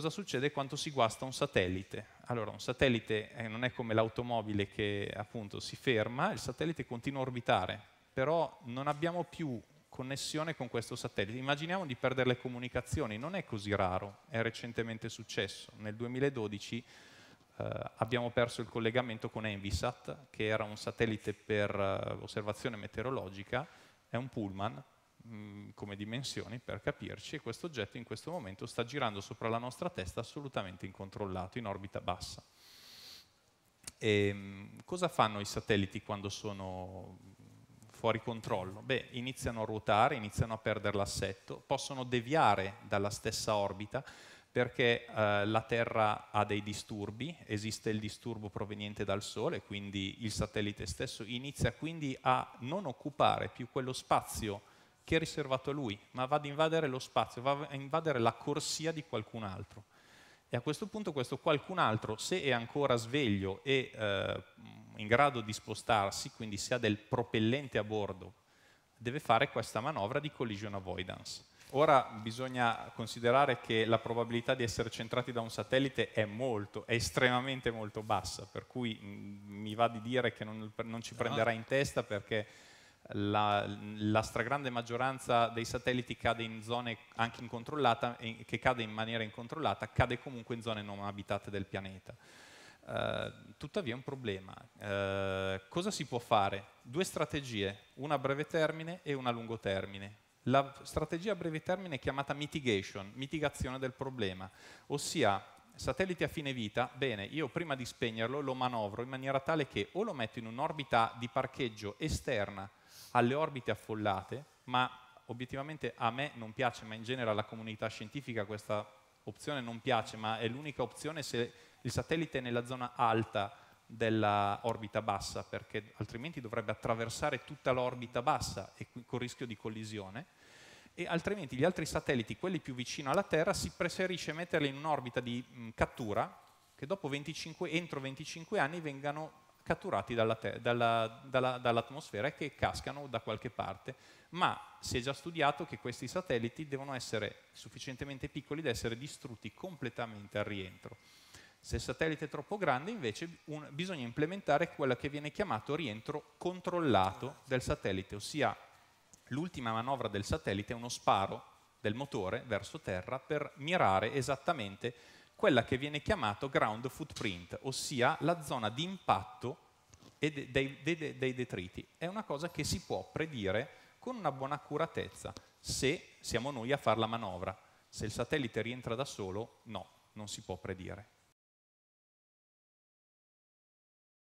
cosa succede quando si guasta un satellite. Allora, un satellite eh, non è come l'automobile che appunto si ferma, il satellite continua a orbitare, però non abbiamo più connessione con questo satellite. Immaginiamo di perdere le comunicazioni, non è così raro, è recentemente successo. Nel 2012 eh, abbiamo perso il collegamento con Envisat, che era un satellite per eh, osservazione meteorologica, è un pullman, Mm, come dimensioni per capirci e questo oggetto in questo momento sta girando sopra la nostra testa assolutamente incontrollato, in orbita bassa. E, ehm, cosa fanno i satelliti quando sono fuori controllo? Beh, iniziano a ruotare, iniziano a perdere l'assetto, possono deviare dalla stessa orbita perché eh, la Terra ha dei disturbi, esiste il disturbo proveniente dal Sole, quindi il satellite stesso inizia quindi a non occupare più quello spazio che è riservato a lui, ma va ad invadere lo spazio, va a invadere la corsia di qualcun altro. E a questo punto questo qualcun altro, se è ancora sveglio e eh, in grado di spostarsi, quindi se ha del propellente a bordo, deve fare questa manovra di collision avoidance. Ora bisogna considerare che la probabilità di essere centrati da un satellite è molto, è estremamente molto bassa, per cui mm, mi va di dire che non, non ci prenderà in testa perché la, la, stragrande maggioranza dei satelliti cade in zone anche incontrollate, che cade in maniera incontrollata, cade comunque in zone non abitate del pianeta. Uh, tuttavia è un problema. Uh, cosa si può fare? Due strategie, una a breve termine e una a lungo termine. La strategia a breve termine è chiamata mitigation, mitigazione del problema, ossia satellite a fine vita, bene, io prima di spegnerlo lo manovro in maniera tale che o lo metto in un'orbita di parcheggio esterna alle orbite affollate, ma obiettivamente a me non piace, ma in genere alla comunità scientifica questa opzione non piace, ma è l'unica opzione se il satellite è nella zona alta dell'orbita bassa, perché altrimenti dovrebbe attraversare tutta l'orbita bassa e con rischio di collisione, e altrimenti gli altri satelliti, quelli più vicino alla Terra, si preferisce metterli in un'orbita di mh, cattura che dopo 25, entro 25 anni vengano catturati dall'atmosfera dalla, dalla, e che cascano da qualche parte, ma si è già studiato che questi satelliti devono essere sufficientemente piccoli da essere distrutti completamente al rientro. Se il satellite è troppo grande invece un, bisogna implementare quello che viene chiamato rientro controllato del satellite, ossia l'ultima manovra del satellite è uno sparo del motore verso terra per mirare esattamente quella che viene chiamata ground footprint, ossia la zona di impatto dei, dei, dei, dei detriti. È una cosa che si può predire con una buona accuratezza se siamo noi a fare la manovra. Se il satellite rientra da solo, no, non si può predire.